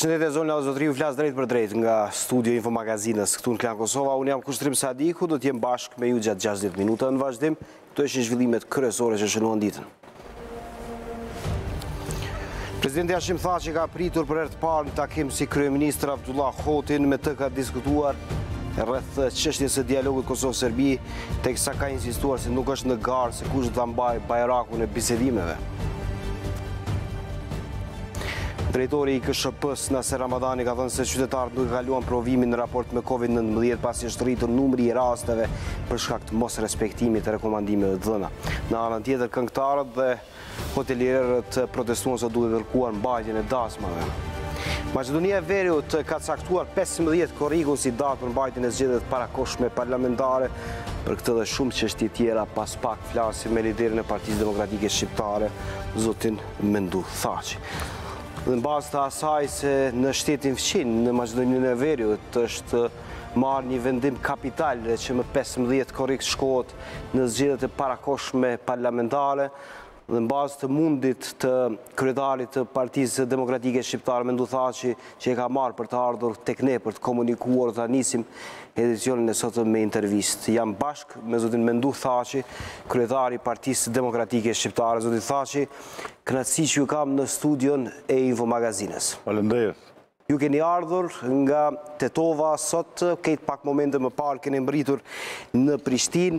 Përshëndetje zonja dhe zotëri, u flasë drejt për drejt nga studio Info Magazines këtu në Klan Kosova. Unë jam Kushtrim Sadiku, do të jem bashkë me ju gjatë 60 minuta në vazhdim. Këto eshin zhvillimet kërësore që shënuan ditën. Prezidenti Ashim tha që ka pritur për ertë parë në takim si Kryeministr Abdullah Hotin me të ka diskutuar rrëth qështjes e dialogu Kosovë-Serbi të kësa ka insistuar si nuk është në garë se kush të dhambaj bajraku në bisedimeve. Drejtori i KSHP-s Ramadani ka thënë se qytetarët nuk kaluan provimin në raport me COVID-19 pasi është rritur numri i rasteve për shkak të mos respektimit të rekomandimeve të dhëna. Në anën tjetër këngëtarët dhe hotelierët protestuon se duhet në mbajtjen e dasmave. Maqedonia e Veriut ka caktuar 15 korrigu si datë për mbajtjen e zgjedhjeve parakoshme parlamentare. Për këtë dhe shumë çështje tjera pas pak flasë me liderin e Partisë Demokratike Shqiptare, zotin Mendu Thaçi dhe në bazë të asaj se në shtetin fëqin, në Macedoninë e Veriut, është marë një vendim kapital dhe që më 15 korikës shkot në zgjidhët e parakoshme parlamentare, dhe në bazë të mundit të kryetarit të partizë demokratike shqiptarë, me ndu tha që që e ka marë për të ardhur të këne, për të komunikuar të anisim edicionin e sotë me intervistë. Jam bashkë me zotin me ndu tha që kryetari partizë demokratike shqiptarë, zotin tha që kënatësi që ju kam në studion e Info Magazines. Palendejë. Ju keni ardhur nga Tetova, sot këtë pak momente më parë keni mëritur në Prishtin,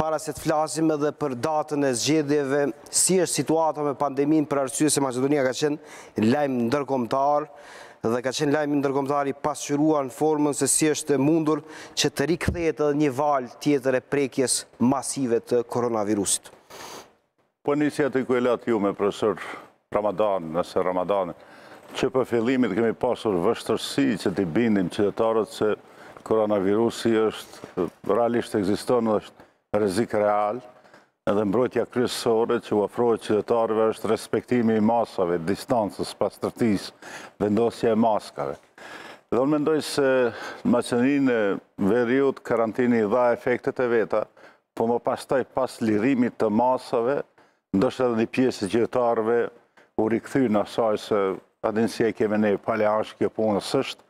para se të flasim edhe për datën e zgjedeve, si është situata me pandemin për arsye se Macedonia ka qenë lajmë ndërkomtar, dhe ka qenë lajmë ndërkomtari i pasqyrua në formën se si është mundur që të rikëthejet edhe një val tjetër e prekjes masive të koronavirusit. Po njësja të i kujelat ju me profesor Ramadan, nëse Ramadanë, që për fillimit kemi pasur vështërsi që t'i bindim qytetarët se koronavirusi është realisht eksiston dhe është rrezik real, edhe mbrojtja kryesore që u ofrohet qytetarëve është respektimi i masave, distancës, pastërtisë, vendosja e maskave. Dhe unë mendoj se në Maqedoninë e Veriut karantini i dha efektet e veta, po më pastaj pas lirimit të masave, ndoshta edhe një pjesë e qytetarëve u rikthyn asaj se adin si e keme ne paleash kjo punës është,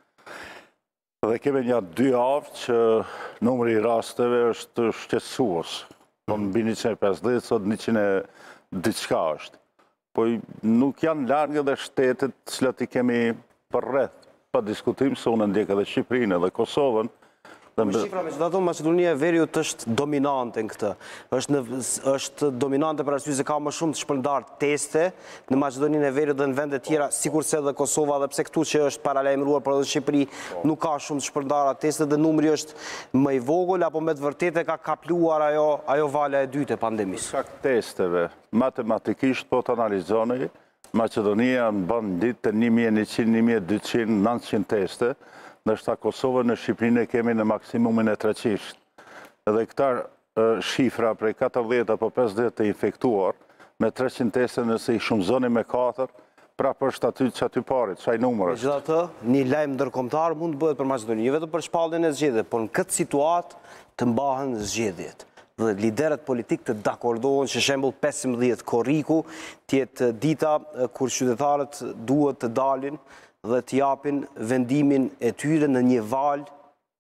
dhe keme një dy avë që numëri i rasteve është shqetsuos, po në bini 150, sot 100 diçka është. Po nuk janë largë dhe shtetet cilat i kemi për rreth, pa diskutim se unë ndjekë dhe Shqiprinë dhe Kosovën, Dhe shifra me që të atëm, Macedonia e Veriut është dominante në këtë. është dominante për arsysi se ka më shumë të shpëndarë teste në Macedonia e Veriut dhe në vendet tjera, si kurse dhe Kosova dhe pse këtu që është paralajmëruar për dhe Shqipëri, nuk ka shumë të shpëndarë a teste dhe numri është më i vogullë, apo me të vërtet e ka kapluar ajo valja e dyte pandemisë. Ka këtë testeve, matematikisht po të analizoni, Macedonia në bandit të 1100 1200 900 teste, në shta Kosovë, në Shqipërinë e kemi në maksimumin e treqisht. Edhe këtar shifra prej 14 apo 50 të infektuar me 300 teste nëse i shumë zoni me 4, pra për shtatyt që aty parit, qaj numër është. Në gjitha të, një lajmë nërkomtar mund të bëhet për Macedoni, një jo vetë për shpallin e zgjede, por në këtë situat të mbahen zgjidhjet. Dhe lideret politik të dakordohen që shembul 15 koriku, tjetë dita kur qytetarët duhet të dalin dhe të japin vendimin e tyre në një valj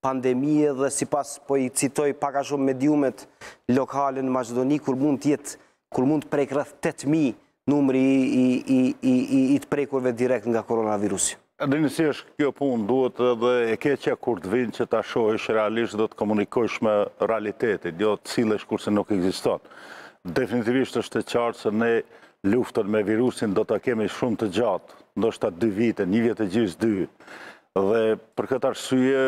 pandemie dhe si pas po i citoj paka shumë mediumet lokale në Maqedoni, kur mund tjetë, kur mund prejkë rrëth 8.000 numri i, i, i, i, të prejkurve direkt nga koronavirusi. është kjo punë duhet edhe e keqja kur të vinë që ta shohesh realisht dhe të komunikosh me realitetit, jo të cilësh kurse nuk existon. Definitivisht është të qartë se ne luftën me virusin do të kemi shumë të gjatë, ndoshta 2 vite, një vjetë gjysë dy, dhe për këtë arsye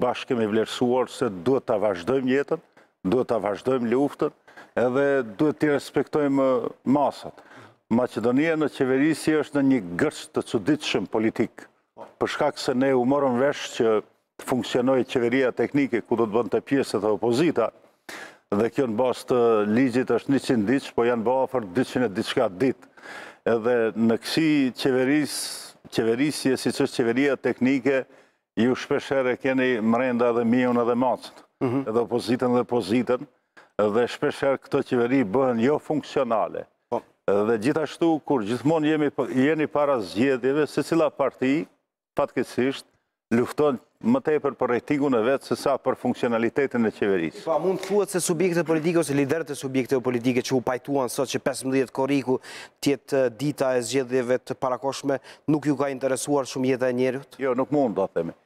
bashkë kemi vlerësuar se duhet të vazhdojmë jetën, duhet të vazhdojmë luftën, edhe duhet të respektojmë masat. Macedonia në qeverisi është në një gërst të shumë politikë, përshka këse ne u morëm vesh që të qeveria teknike ku do të bënd të pjesët e opozita, dhe kjo në basë të ligjit është 100 ditë, po janë bëha 200 e diçka ditë. Edhe në kësi qeveris, qeverisje, si qështë qeveria teknike, ju shpeshere keni mrenda dhe mion edhe macët, mhm. edhe opozitën dhe opozitën, dhe shpeshere këto qeveri bëhen jo funksionale. Po. Dhe gjithashtu, kur gjithmon jeni para zgjedjeve, se cila parti, patkesisht, lufton më tepër për rejtikun e vetë sësa për funksionalitetin e qeverisë. Pa, po, mund të thuat se subjekte politike ose liderët e subjekte politike që u pajtuan sot që 15 koriku tjetë eh, dita e zgjedhjeve të parakoshme nuk ju ka interesuar shumë jetë e njerët? Jo, nuk mund, do të themi.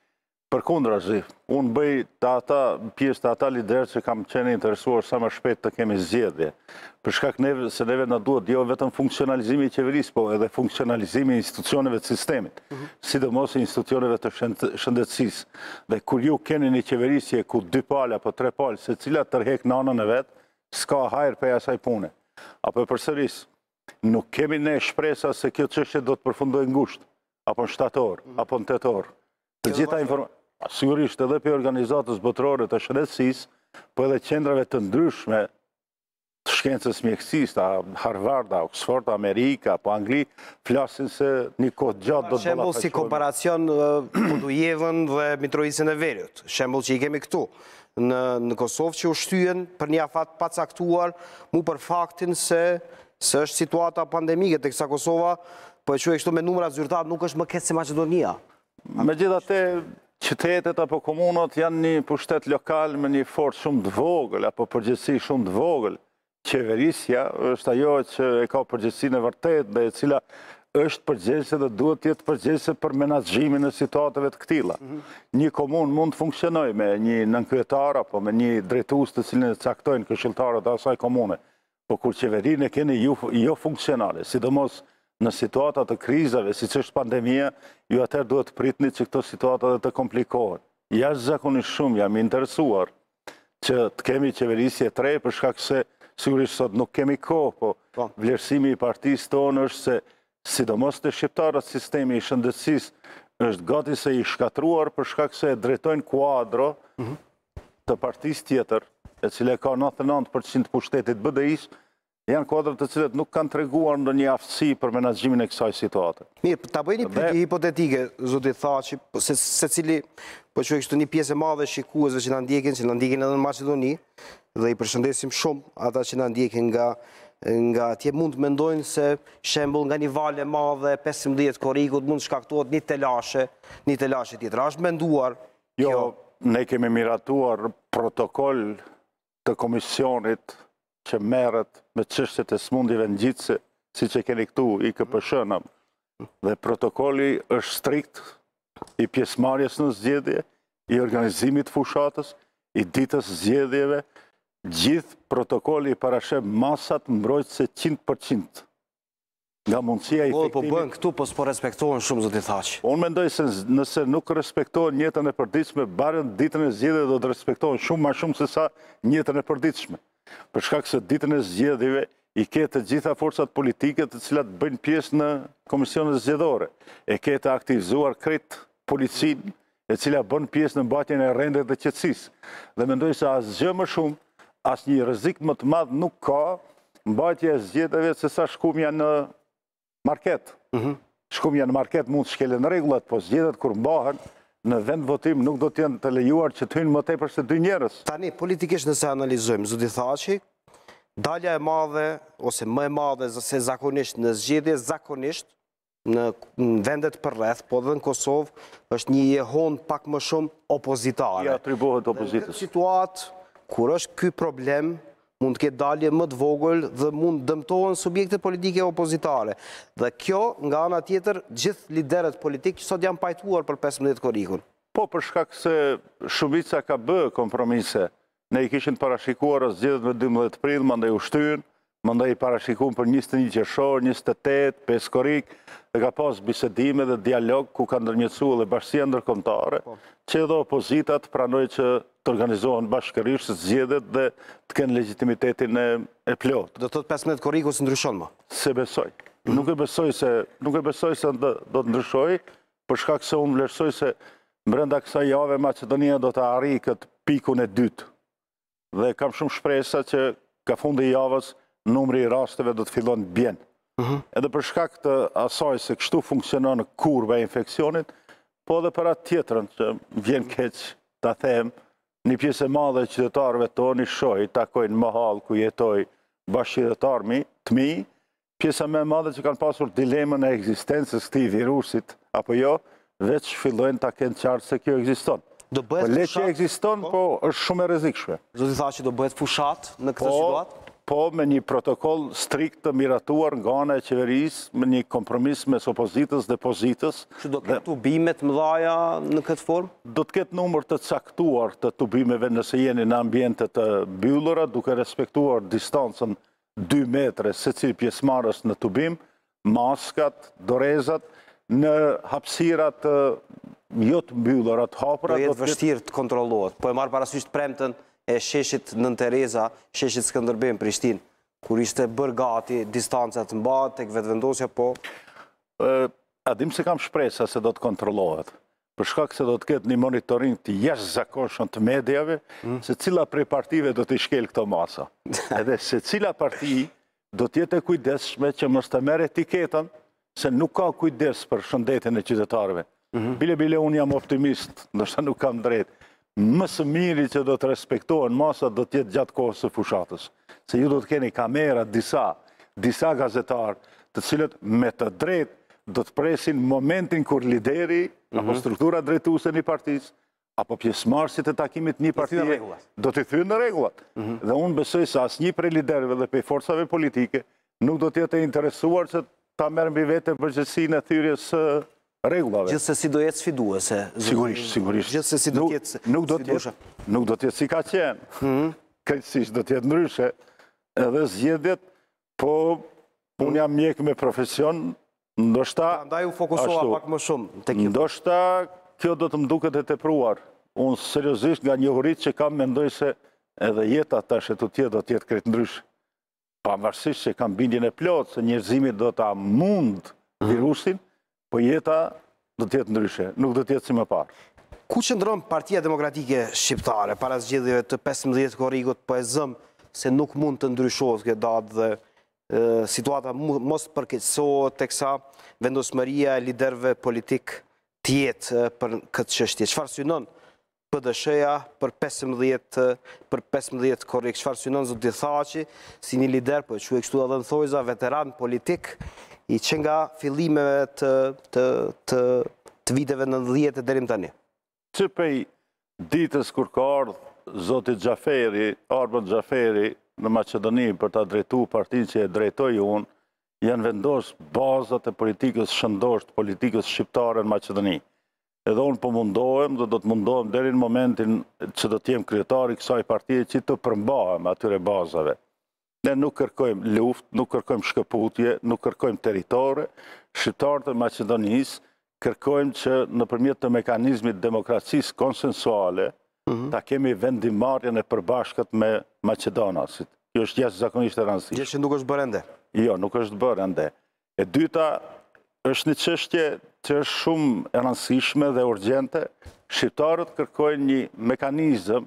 Për kundra, zi, unë bëj të ata pjesë të ata liderë që kam qeni interesuar sa më shpetë të kemi zjedhje. Për shkak neve, se neve në duhet jo vetëm funksionalizimi i qeveris, po edhe funksionalizimi i institucioneve të sistemit, sidomos institucioneve të shëndetsis. Dhe kur ju keni një qeverisje ku dy palë apo tre palë, se cila tërhek në anën e vetë, s'ka hajrë për jasaj pune. Apo për sëris, nuk kemi ne shpresa se kjo qështë do të përfundojnë ngusht, apo në shtator, apo në tetor. Të gjitha informacion sigurisht edhe për organizatës botërore të shredësis, për po edhe qendrave të ndryshme të shkencës mjekësis, ta Harvard, Oxford, Amerika, po Angli, flasin se një kohë gjatë do të bëllat të shumë. Shembol si komparacion Pudujevën dhe mitrojësin e verjot. Shembol që i kemi këtu në Kosovë që u për një afat pats mu për faktin se se është situata pandemike të kësa Kosova, për po e që e kështu me numra zyrtat nuk është më këtë se Macedonia. Me gjitha te, qytetet apo komunat janë një pushtet lokal me një fort shumë të vogël, apo përgjësi shumë të vogël, qeverisja është ajo që e ka përgjësi në vërtet dhe e cila është përgjese dhe duhet jetë përgjese për menazgjimin e situatëve të këtila. Mhm. Një komun mund të funksionoj me një nënkryetar apo me një drejtus të cilin e caktojnë këshiltarët asaj komune, po kur qeverin e keni jo funksionale, sidomos nështë, në situatat të krizave, si që është pandemija, ju atër duhet të pritni që këto situatat dhe të komplikohet. Ja që zakonisht shumë, jam interesuar që të kemi qeverisje tre, përshka këse, sigurisht sot nuk kemi ko, po, po vlerësimi i partijës tonë është se, sidomos të shqiptarët sistemi i shëndësis, është gati se i shkatruar, përshka këse e drejtojnë kuadro mhm. të partijës tjetër, e cile ka 99% pushtetit bëdejisë, janë kodrët të cilët nuk kanë treguar në një aftësi për menagjimin e kësaj situate. Mirë, ta bëjni një hipotetike, zotit tha, që po se cili, po që e kështu një pjesë e madhe shikuesve që në ndjekin, që në ndjekin edhe në Macedoni, dhe i përshëndesim shumë ata që në ndjekin nga nga tje mund të mendojnë se shembul nga një vale madhe, 15 korikut mund të shkaktuat një telashe, një telashe tjetër. Ashtë menduar? Jo, jo, ne kemi miratuar protokoll të komisionit që merët me qështet e smundive në gjithse, si që keni këtu i këpëshënëm. Dhe protokolli është strikt i pjesmarjes në zgjedje, i organizimit fushatës, i ditës zgjedjeve, gjithë protokolli i parashem masat mbrojtë se 100%. Nga mundësia i fiktimit... Po, po bënë këtu, po s'po respektohen shumë zëtë i thaqë. Unë mendoj se nëse nuk respektohen jetën e përdiqme, barën ditën e zjede do të respektohen shumë ma shumë se sa jetën e përdiqme për shkak ditën e zgjedhjeve i ke të gjitha forcat politike të cilat bëjnë pjesë në Komisionës zgjedhore. E ke të aktivizuar kretë policinë e cila bën pjesë në mbajtjen e rendit dhe qetësisë. Dhe mendoj se asgjë më shumë, asnjë rrezik më të madh nuk ka mbajtja e zgjedhjeve se sa shkumja në market. Mhm. shkumja në market mund të në rregullat, po zgjedhjet kur mbahen, në vend votim nuk do t'jenë të lejuar që t'hynë më tepër se dy njerës. Tani, politikisht nëse analizojmë, zudi thashi, dalja e madhe, ose më e madhe, zëse zakonisht në zgjidhje, zakonisht në vendet për rreth, po dhe në Kosovë, është një jehon pak më shumë opozitare. Ja, atribuohet opozitës. Në këtë situatë, kur është këj problem, mund të ketë dalje më të vogël dhe mund të dëmtohen subjekte politike opozitare. Dhe kjo nga ana tjetër gjithë lideret politikë që sot janë pajtuar për 15 korikun. Po për shkak se Shubica ka bë kompromise, ne i kishin parashikuar rëzgjithet me 12 prilë, ma ndaj u shtyrën, më ndaj i parashikun për 21 qëshor, 28, peskorik, dhe ka pas bisedime dhe dialog ku ka ndërmjëcu dhe bashkësia ndërkomtare, po. që edhe opozitat pranoj që të organizohen bashkërish, të zjedet dhe të kënë legitimitetin e pleot. Do të të 15 koriku së ndryshon, më? Se besoj. Mhm. Nuk e besoj se nuk e besoj se do të ndryshoj, përshka këse unë vlerësoj se mërënda kësa jave, Macedonia do të arri këtë pikun e dytë. Dhe kam shumë shpresa që ka fundi javës numri i rasteve do të fillon të bjen. Mhm. Edhe për shkak të asaj se kështu funksionon kurve e infekcionit, po dhe për atë tjetërën që vjen keq të them, një pjesë e madhe qytetarëve të shoi, takojnë më halë ku jetoj bashkjetarëmi të mi, pjesë e madhe që kanë pasur dilemën e eksistensës këti virusit, apo jo, veç fillojnë të kënë qartë se kjo eksiston. Po le që eksiston, po? po është shumë e rezikshme. Do të tha që do bëhet fushat në këtë po, situatë? po me një protokoll strikt të miratuar nga në e qeverisë, me një kompromis me sopozitës dhe pozitës. Që do të këtë tubimet më dhaja në këtë formë? Do të këtë numër të caktuar të tubimeve nëse jeni në ambjentet të byllura, duke respektuar distancën 2 metre se cilë pjesmarës në tubim, maskat, dorezat, në hapsirat, jotë byllurat, hapurat... Do jetë vështirë të kontrolohet, po e marë parasysht premëtën, e sheshit nën Tereza, sheshit Skëndërbim, Prishtin, kur ishte bërë gati, distancët mba, tek vetëvendosja, po? A dim se kam shpresa se do të kontrolohet, përshka këse do të ketë një monitorin të jeshë zakonshën të medjave, hmm. se cila prej partive do të ishkel këto masa. Edhe se cila parti do tjetë e kujdeshme që mështë të merë etiketën, se nuk ka kujdesh për shëndetin e qytetarëve. Mhm. Bile, bile, unë jam optimist, nështë nuk kam drejtë, mësë miri që do të respektohen masat do tjetë gjatë kohës e fushatës. Se ju do të keni kamera disa, disa gazetarë të cilët me të drejtë do të presin momentin kur lideri mhm. apo struktura drejtuse një partijës apo pjesmarësit e takimit një parti, do të thynë në regullat. Dhe unë besoj se asë një prej liderve dhe pej forcave politike nuk do tjetë e interesuar që ta mërën bëj vete përgjësi në thyrjes regullave. Gjithëse si do jetë sfiduese. Sigurisht, sigurisht. Gjithëse si do jetë sfiduese. Nuk do tjetë si ka qenë. Hmm. Këtësisht do tjetë nëryshe. Edhe zjedjet, po unë jam mjekë me profesion, ndoshta... Andaj pra, u fokusoha pak më shumë të kjo. Ndoshta, kjo do të mduket e të pruar. Unë seriosisht nga një hurit që kam mendoj se edhe jetat të tjetë do tjetë kretë nëryshe. Pa mërësisht që kam bindin e plotë, se njërzimit do të mund hmm. virusin, për po jeta dhe tjetë ndryshe, nuk dhe tjetë si më parë. Ku që ndronë partia demokratike shqiptare, para zgjidhjeve të 15 korigot për e zëmë se nuk mund të ndryshohet këtë datë dhe situata mos përkeqëso të kësa vendosë mëria e liderve politikë tjetë për këtë qështje. Që synon për për 15 korikë? Që farë synon zëtë dithaci si një lider për po që e kështu adhe në thojza veteran politikë i që nga fillimeve të, të, të, viteve në dhjetë e dherim të një. Që pej ditës kur ka ardhë Zotit Gjaferi, Arbën Gjaferi në Macedoni për ta drejtu partin që e drejtoj unë, janë vendosë bazat e politikës shëndosht, politikës shqiptare në Macedoni. Edhe unë po mundohem dhe do të mundohem dherin momentin që do t'jem kryetari kësaj partije që të përmbahem atyre bazave. Ne nuk kërkojmë luft, nuk kërkojmë shkëputje, nuk kërkojmë teritore. Shqiptarët e Macedonisë kërkojmë që në përmjet të mekanizmit demokracisë konsensuale mhm. ta kemi vendimarje e përbashkët me Macedonasit. Jo është gjesë zakonisht e rëndësishë. Gjesë që nuk është bërë ndë? Jo, nuk është bërë ndë. E dyta është një qështje që është shumë e rëndësishme dhe urgjente. Shqiptarët kërkojnë një mekanizm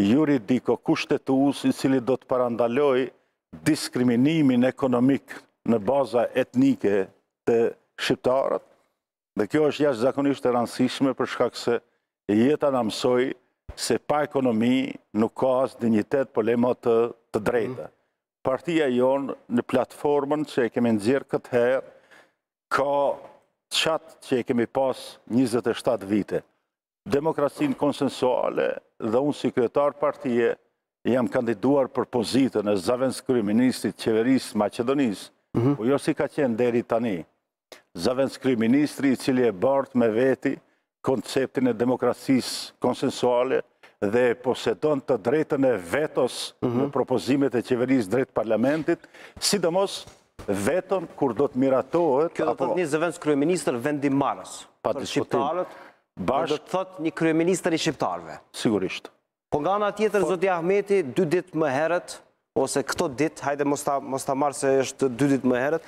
juridiko kushtetuus i cili do të parandalojë diskriminimin ekonomik në baza etnike të shqiptarët, dhe kjo është jashtë zakonisht e rëndësishme shkak se jeta në se pa ekonomi nuk ka asë dignitet polemat të, të drejta. Mhm. Partia jonë në platformën që e kemi nëzirë këtë herë, ka qatë që e kemi pas 27 vite. Demokrasinë konsensuale dhe unë si kryetar partije, jam kandiduar për pozitën e zavënës kriministit qeverisë Macedonisë, po mhm. jo si ka qenë deri tani, zavënës i cili e bartë me veti konceptin e demokrasisë konsensuale dhe posedon të drejtën e vetos në mhm. propozimet e qeverisë drejtë parlamentit, sidomos vetën kur do të miratohet... Kjo do të të një zëvenës kryeministër vendimarës për Shqiptarët, po do të të të një kryeministër i Shqiptarëve. Sigurishtë. Po nga nga tjetër, po- Zotja Ahmeti, dy dit më herët, ose këto dit, hajde mos ta marë se është dy dit më herët,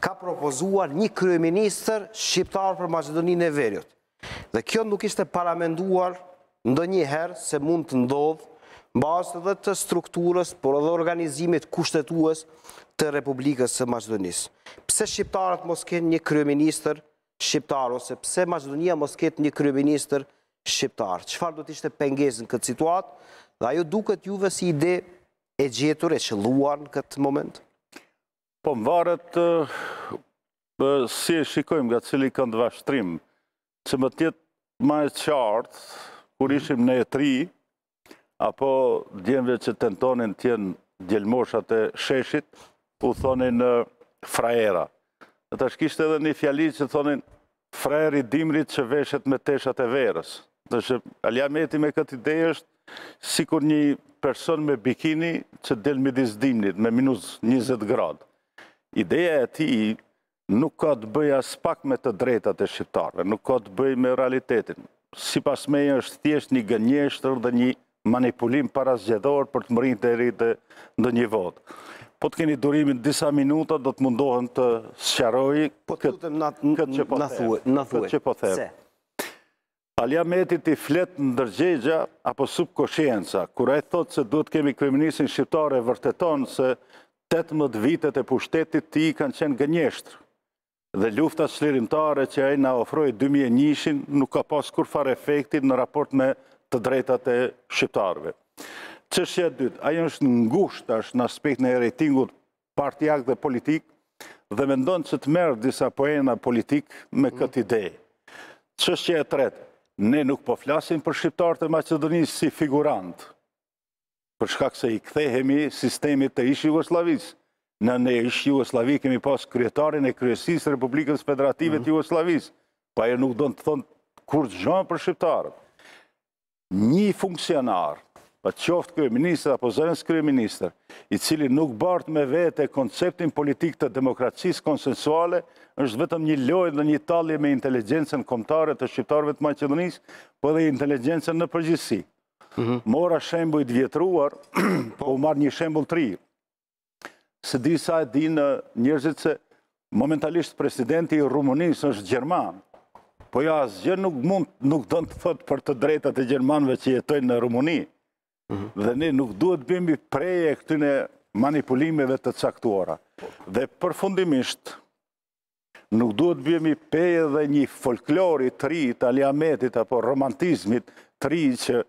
ka propozuar një kryeministër shqiptar për Macedoninë e Verjot. Dhe kjo nuk ishte paramenduar ndë një herë se mund të ndodhë në basë dhe të strukturës, por edhe organizimit kushtetues të Republikës së Macedonisë. Pse shqiptarët mos ketë një kryeministër shqiptar, ose pse Macedonia mos ketë një kryeministër shqiptarë. Qëfar do të ishte pengesë në këtë situatë? Dhe ajo duket juve si ide e gjetur e qëlluar në këtë moment? Po më varët, si e shikojmë nga cili këndë vashtrim, që më tjetë ma e qartë, kur mhm. ishim në e tri, apo djemve që tentonin tjenë gjelmoshat e sheshit, u thonin frajera. Në të shkisht edhe një fjali që thonin frajeri dimrit që veshet me teshat e verës. Dhe që Alja Meti me këtë ide është si kur një person me bikini që del me dizdimnit, me minus 20 gradë. Ideja e ti nuk ka të bëja spak me të drejtat e shqiptarve, nuk ka të bëja me realitetin. Si pas me e është tjesht një gënjeshtër dhe një manipulim para për të mërin të eri dhe në një votë. Po të keni durimin disa minuta, do të mundohen të sëqaroj po këtë që po thejmë. të lutëm në thuë, në po se? Parlamenti i flet dërgjegja apo subkoshienca, kura kur ai thot se duhet kemi kryeministrin shqiptar e vërteton se 18 vitet e pushtetit ti kanë qenë gënjeshtrë Dhe lufta shlirimtare që ai na ofroi 2001-in nuk ka pas kur fare efektit në raport me të drejtat e shqiptarëve. Çështja e dytë, ai është ngushtë tash në aspektin e rejtingut partiak dhe politik dhe mendon se të merë disa poena politik me mm. këtë ide. Çështja e tretë, ne nuk po flasim për shqiptarët e Macedonisë si figurant, për shkak se i kthehemi sistemit të ishë Jugoslavisë. Në ne ishë Jugoslavi kemi pas kryetarin e kryesisë Republikës Federative të mhm. Jugoslavisë, pa e nuk do në të thonë kur të gjënë për shqiptarët. Një funksionarë pa qoftë minister, apo kërë kryeministër, i cili nuk bart me vete konceptin politik të demokracisë konsensuale, është vetëm një lojë dhe një talje me inteligencen komtare të shqiptarëve të Maqedonisë, po dhe inteligencen në përgjithësi. Mhm. Mora shembull i vjetruar, po u marr një shembull të Se disa e në njerëzit se momentalisht presidenti i Rumunisë është gjerman, po ja zgjë nuk mund nuk do të thotë për të drejtat e gjermanëve që jetojnë në Rumuni. Mhm. dhe ne nuk duhet bimi preje e këtyne manipulimeve të caktuara. Dhe përfundimisht, nuk duhet bimi peje dhe një folklori të ri, aliametit, apo romantizmit të ri që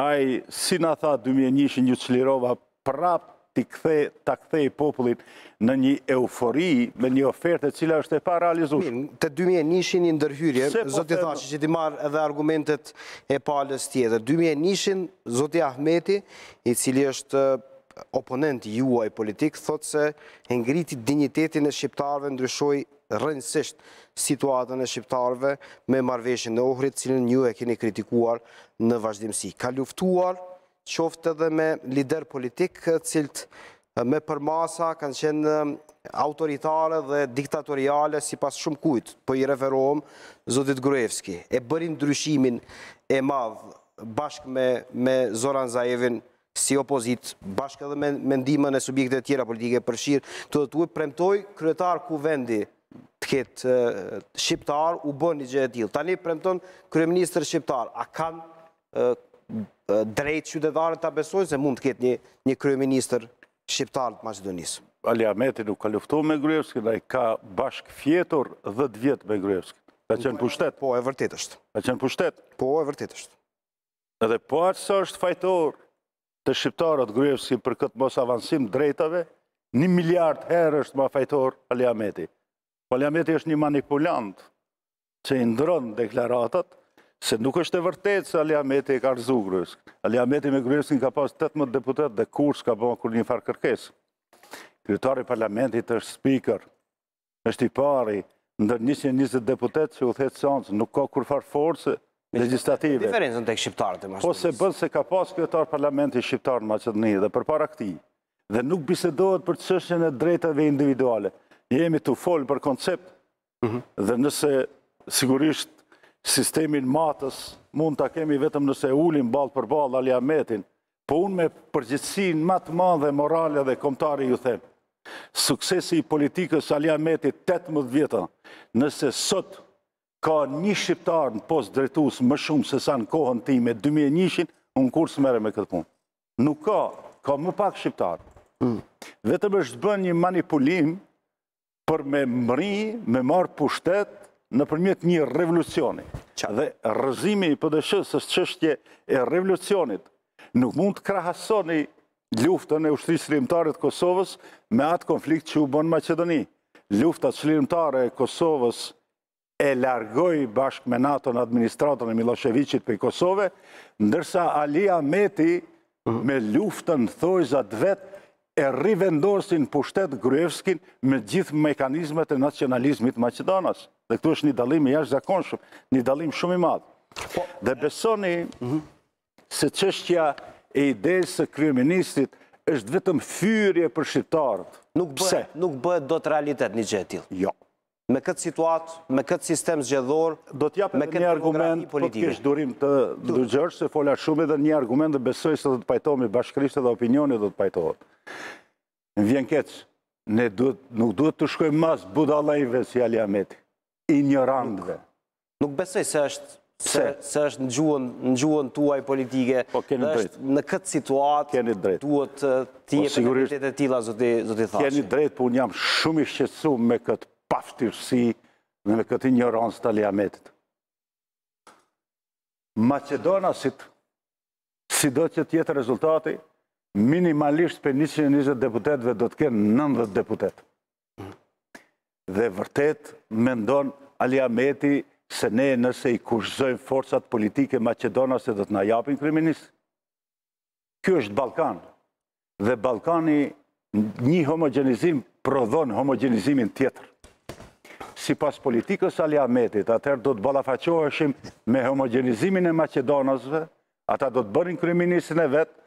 ai, si në tha 2001, një qlirova prapë të kthej popullit në një eufori, me një ofertë cila është e pa realizush. Të 2001 një ndërhyrje, po zotë i thashe që ti marë edhe argumentet e palës tjetër. 2001 ishin zotë i Ahmeti, i cili është eh, oponent juaj politik, thotë se ngritit dignitetin e shqiptarve ndryshoj rëndësisht situatën e shqiptarve me marveshën e ohrit cilën një e kini kritikuar në vazhdimësi. Ka luftuar qoftë edhe me lider politikë cilt me përmasa kanë qenë autoritare dhe diktatoriale si pas shumë kujtë, po i referohëm Zotit Gruevski, e bërin dryshimin e madhë bashkë me Zoran Zaevin si opozit, bashkë edhe me mendimën e subjekte tjera politike përshirë, të dhe të ujë premtoj kryetar ku vendi të ketë shqiptar u bën një gjithë e tjilë. Tani premton kryeministrë shqiptar, a kanë drejt qytetarën të besojnë se mund të ketë një krye minister shqiptar të Macedonis. Ali Ameti nuk ka luftu me Grujevski, da i ka bashk fjetur dhe të vjetë me Grujevski. Ka qenë pushtet. Po, e vërtit është. Ka qenë pushtet. Po, e vërtit është. Edhe po atë sa është fajtor të shqiptarët Grujevski për këtë mos avansim drejtave, një miliard herë është ma fajtor Ali Ameti. Po Ali Ameti është një manipulant që i ndronë deklaratat, se nuk është e vërtetë se Aliameti e ka rëzu Gruevski. Aliameti me Gruevski ka pas 18 deputet dhe kur s'ka bo kur një farë kërkes. Kryetari parlamentit është speaker, është i pari, ndër 120 deputet që u thetë sonës, nuk ka kur farë forse legislative. Diferenzën të e shqiptarët e mashtu. Po se bëndë se ka pas kryetar parlamentit shqiptarë në Macedoni dhe për para këti. Dhe nuk bisedohet për qëshën e drejtave individuale. Jemi të folë për koncept mhm. dhe nëse sigurisht sistemin matës mund të kemi vetëm nëse ulim balë për balë alja po unë me përgjithsin matë madhe dhe dhe komtari ju themë. Suksesi i politikës alja 18 vjetën, nëse sot ka një shqiptar në post dretus më shumë se sa në kohën ti me 2001, unë kur së mere me këtë punë. Nuk ka, ka më pak shqiptar. Mm. Vetëm është bën një manipulim për me mri, me marë pushtet, në përmjet një revolucioni. Dhe rëzimi i pëdëshës është qështje e revolucionit. Nuk mund të krahasoni luftën e ushtrisë rrimtarët Kosovës me atë konflikt që u bënë Macedoni. Lufta që e Kosovës e largoj bashkë me NATO në administratën e Miloševiqit për Kosove, ndërsa Alia Meti mhm. me luftën thojzat vetë e rivendosin pushtet gruevskin me gjithë mekanizmet e nacionalizmit Macedonasë. Dhe këtu është një dalim i jashtë zakonshëm, një dalim shumë i madhë. Po, dhe besoni mhm. se qështja e idejës së kryeministit është vetëm fyrje për shqiptarët. Nuk bëhet do të realitet një gjetil? Jo. Me këtë situatë, me këtë sistem zgjedhor, do t'japë me këtë argument po politike. Po t'kesh durim të dëgjërë, se fola shumë edhe një argument dhe besoj se do të pajtohemi bashkërisht bashkërishtë dhe opinioni do të pajtojme. Në vjenkeqë, nuk duhet të shkojmë mas budalajve si Ali Ameti injorantëve. Nuk besoj se është se është në gjuën tuaj politike, po, në këtë situatë duhet tjepë në kritet e tila, zëti thashe. Keni drejtë, po unë jam shumë i shqesu me këtë paftirësi dhe me këtë ignorancë të aliametit. Macedonasit, si do që tjetë rezultati, minimalisht për 120 deputetve do të kënë 90 deputet. Dhe vërtetë, mendon Ali Ameti se ne nëse i kushëzojnë forësat politike Macedonas e dhe të najapin kriminis. Kjo është Balkan. Dhe Balkani një homogenizim prodhon homogenizimin tjetër. Si pas politikës Ali Ameti, atër do të balafaqoheshim me homogenizimin e Macedonasve, ata do të bërin kriminisin e vetë,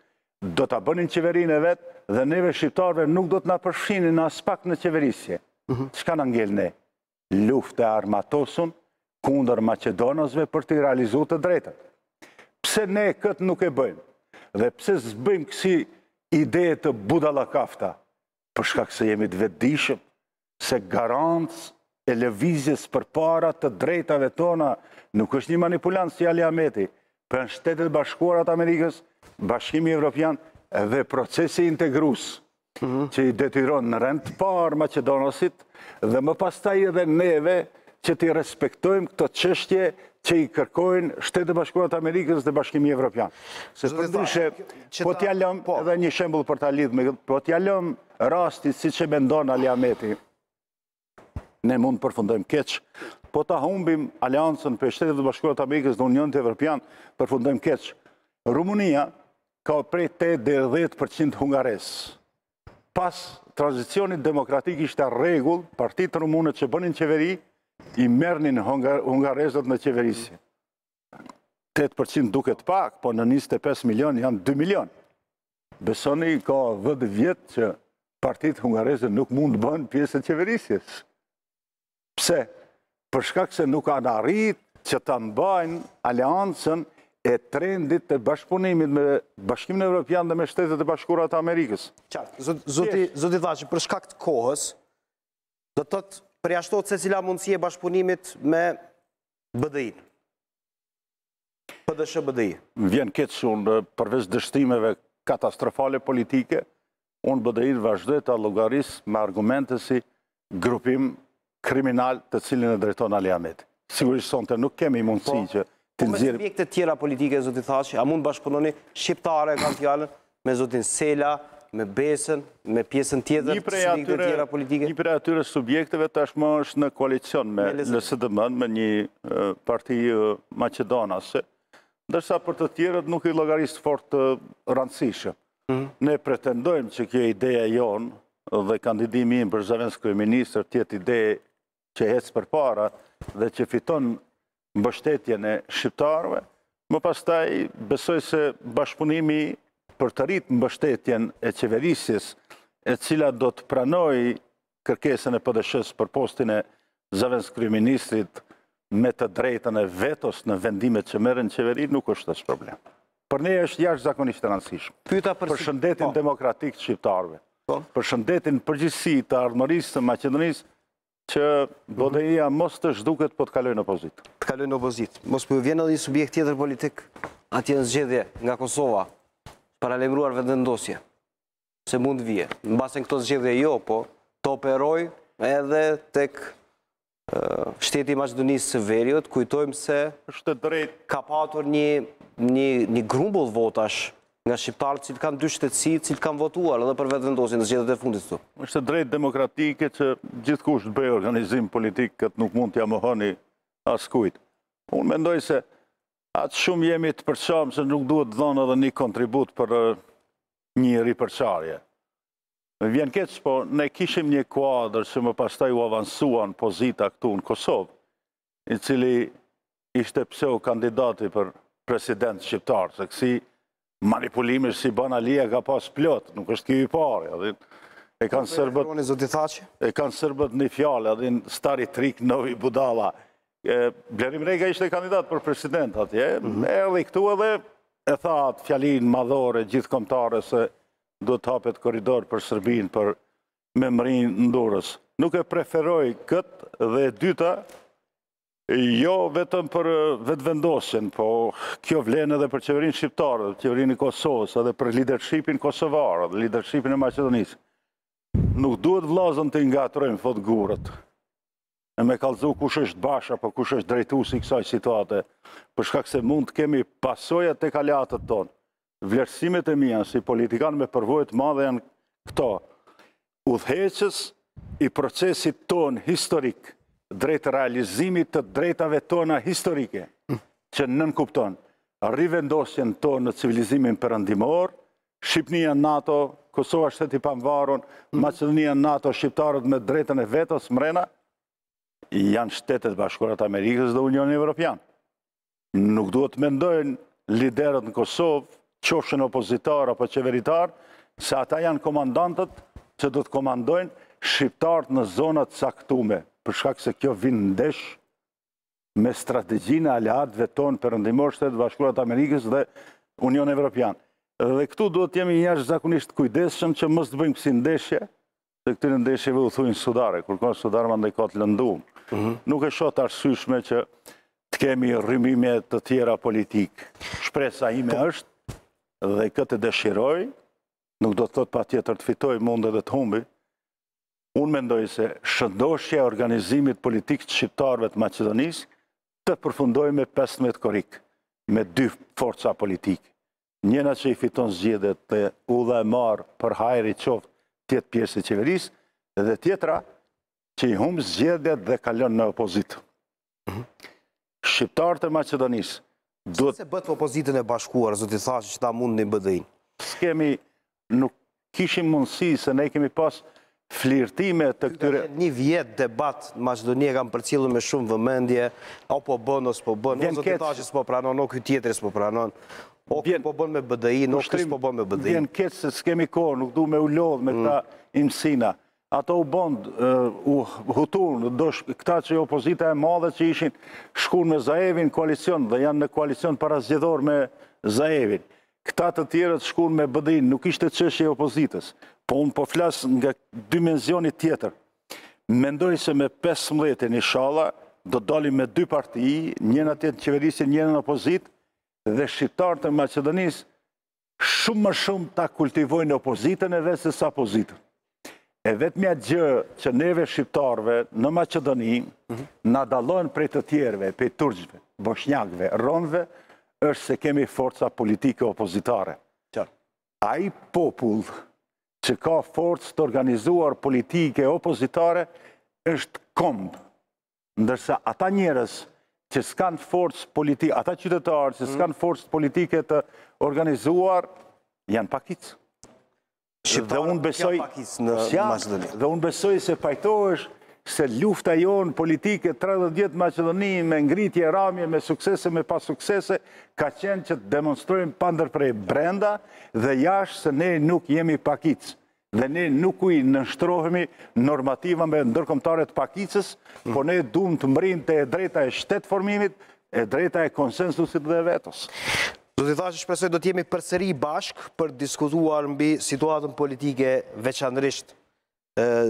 do të bënin qeverin e vetë, dhe neve shqiptarve nuk do të na përshinin në aspak në qeverisje. Shka mhm. në ngjelë ne? luftë e armatosun kundër Macedonosve për të i realizu të drejtët. Pse ne këtë nuk e bëjmë? Dhe pse zbëjmë kësi ideje të budala kafta? Përshka këse jemi të vedishëm se garantës e levizjes për para të drejtave tona nuk është një manipulantës të jali ameti, për në shtetet bashkuarat Amerikës, bashkimi Evropian dhe procesi integrusë. Mhm. që i detyron në rend par Macedonosit dhe më pastaj edhe neve që ti respektojmë këto qështje që i kërkojnë shtetë bashkuat Amerikës dhe bashkimi Evropian. Se për ndryshe, po, po. po t'ja lëm, edhe një shembul për t'a lidhme, po t'ja lëm rastit si që bendon Aliameti, ne mund përfundojmë keq, po t'a humbim aliancën për shtetë dhe bashkuat Amerikës dhe Unionët Evropian, përfundojmë keq. Rumunia ka prej 8-10% hungaresë, pas tranzicionit demokratik ishte regull, partit të rumunët që bënin qeveri, i mërnin hungarezët në qeverisi. 8% duket pak, po në 25 milion janë 2 milion. Besoni ka 10 vjetë që partit hungarezët nuk mund bënë pjesë të qeverisis. Pse? Përshkak se nuk anë arrit që të mbajnë aliancën e trendit të bashkëpunimit me bashkimin e Europian dhe me shtetet e bashkurat Amerikës. Qartë, zoti thashe, për shkak të kohës, do të të preashtot se cila mundësie bashkëpunimit me BDI-n, PDSH BDI. Vjen këtë shumë, përvesh dështimeve katastrofale politike, unë BDI-n vazhdoj të allogaris me argumente si grupim kriminal të cilin e drejton Aliamet. Sigurisht sonte nuk kemi mundësi po. që... Po me subjekte tjera politike, zotin Thashi, a mund bashkëpunoni shqiptare, kam fjallën, me zotin Sela, me Besën, me pjesën tjetër, subjekte tjera politike? Një prej atyre subjekteve tashmë është në koalicion me lsdm me një parti Macedonase, ndërsa për të tjerët nuk i logarist fort të rëndësishë. Mhm. Ne pretendojmë që kjo ideja jonë dhe kandidimi im për zëvenës kërë minister tjetë ideje që hecë për para dhe që fiton mbështetjen e shqiptarve, më pastaj besoj se bashkëpunimi për të rritë mbështetjen e qeverisjes, e cila do të pranoj kërkesën e pëdëshës për postin e zëvens kriministrit me të drejtën e vetos në vendimet që mërën qeveri, nuk është është problem. Për ne është jashtë zakonisht po. të nësishmë. Po. Për shëndetin demokratik të shqiptarve, për shëndetin përgjësi të ardhëmërisë të maqedonisë, që bdi mos të zhduket, po të kaloj në opozit. Të kaloj në opozit. Mos për po vjenë edhe një subjekt tjetër politik, atje në zgjedhje nga Kosova, paralemruar vendendosje, se mund vje. Në basen këto zgjedhje jo, po të operoj edhe tek shteti së veriot, kujtojmë se ka patur një grumbull votash nga shqiptarët cilë kanë dy shtetësi, cilë kanë votuar edhe për vetë vendosin në zgjetët e fundit të. Êshtë drejt demokratike që gjithë kush të bëjë organizim politikë këtë nuk mund të jamohoni askujt. Unë mendoj se atë shumë jemi të përqamë se nuk duhet dhënë edhe një kontribut për një ripërqarje. Vjen keqë, po ne kishim një kuadrë që më pashtaj u avansuan pozita këtu në Kosovë, i cili ishte pseu kandidati për president shqiptarë, se kësi manipulimisht si ban Alia ka pas plot, nuk është kjo i pare. E kanë sërbët... E kanë sërbët... E kanë një fjallë, adin stari trik, novi budala. Blerim Rega ishte kandidat për president atje, mhm. e dhe këtu edhe e tha atë fjallin madhore gjithë komtare se do të hapet koridor për Sërbin, për me mërin në Nuk e preferoj këtë dhe dyta Jo vetëm për vetë vendosin, po kjo vlenë edhe për qeverin shqiptarë, qeverin i Kosovës, edhe për lidershipin Kosovarë, dhe lidershipin e Macedonisë. Nuk duhet vlazën të ingatërojmë, thot gurët, e me kalzu kush është basha, po kush është drejtusi i kësaj situate, përshka se mund të kemi pasoja të kaljatët tonë. Vlerësimet e mija, si politikanë me përvojt madhe janë këto. Udheqës i procesit tonë historikë, drejt realizimit të drejtave tona historike, që nënkupton rivendosjen tonë në civilizimin përëndimor, Shqipnia NATO, Kosova shteti pamvarun, Macedonia NATO, Shqiptarët me drejten e vetës mrena, janë shtetet bashkurat Amerikës dhe Unionin Evropian. Nuk duhet mendojnë liderët në Kosovë, qoshën opozitar apo qeveritar, se ata janë komandantët që do të komandojnë Shqiptarët në zonat saktume, për shkak se kjo vinë ndesh me strategjinë aleatëve tonë ndimor shtetë bashkurat Amerikës dhe Union Evropian. Dhe këtu duhet jemi njështë zakonisht kujdeshëm që mështë të bëjmë kësi ndeshje, dhe këtë ndeshjeve u thujnë sudare, kërkonë sudare më ndaj ka të lëndumë. Mhm. Nuk e shotë arsyshme që të kemi rrimime të tjera politikë. Shpresa ime po. është dhe këtë dëshiroj, nuk do të thotë pa tjetër të fitoj mundet dhe të humbi, unë mendoj se shëndoshja organizimit politikë të shqiptarëve të Macedonisë të përfundoj me 15 korikë, me dy forca politikë. Njëna që i fiton zgjede të u dhe e marë për hajri qoftë tjetë pjesë e qeverisë, dhe tjetra që i humë zgjede dhe kalon në opozitë. Mhm. Shqiptarët e Macedonisë duhet... Se bëtë opozitën e bashkuar, zë të thashë që ta mundë një bëdhejnë? Nuk kishim mundësi se ne kemi pasë flirtime të këtyre... Një vjetë debat në Macedonia kam për me shumë vëmendje, o po bën, o s'po bënë, o të tashë s'po pranon, o këtë tjetëri s'po pranon, o këtë po bën me BDI, o këtë s'po bën me BDI. Vjen këtë se s'kemi korë, nuk du me u lodhë me këta mm. imësina. Ato u bënd, eh, u hutur, këta që opozita e madhe që ishin shkunë me Zaevin, koalicion, dhe janë në koalicion para me Zaevin këta të tjerët shkun me bëdin, nuk ishte qëshje opozitës, po unë po flasë nga dimenzionit tjetër. Mendoj se me 15 e një shala, do dalim me dy parti, njëna tjetë qeverisi, njëna në opozit, dhe shqiptarët e Macedonis shumë më shumë ta kultivojnë opozitën e se sa opozitën. E vetë mja gjë që neve shqiptarëve në Macedoni, mhm. në dalojnë prej të tjerëve, prej turgjve, boshnjakve, ronve, është se kemi forca politike opozitare. A i popull që ka forcë të organizuar politike opozitare është kombë, ndërsa ata njërës që s'kanë forcë politike, ata qytetarë që mm. s'kanë forcë politike të organizuar, janë pakicë. Shqiptarë janë pakicë në Masdëni. Dhe unë besoj se pajtojsh se lufta jonë politike 30 djetë Macedoni me ngritje ramje, me suksese, me pasuksese, ka qenë që të demonstrojmë pandër prej brenda dhe jashë se ne nuk jemi pakicë dhe ne nuk u nështrohemi normativa me ndërkomtarët pakicës, po ne dumë të mërin të e drejta e shtetë formimit, e drejta e konsensusit dhe vetës. Do të thashë shpesoj do të jemi përseri bashkë për diskutuar mbi situatën politike veçanërishtë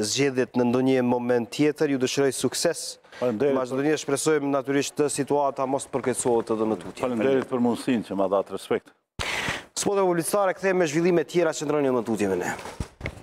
zgjedhjet në ndonjë moment tjetër, ju dëshiroj sukses. Faleminderit. ndonje shpresojmë natyrisht të situata mos të përkeqësohet edhe më tutje. Faleminderit për mundësinë që më dhatë respekt. Spota publicitare kthe me zhvillime të tjera që ndronin më tutje me ne.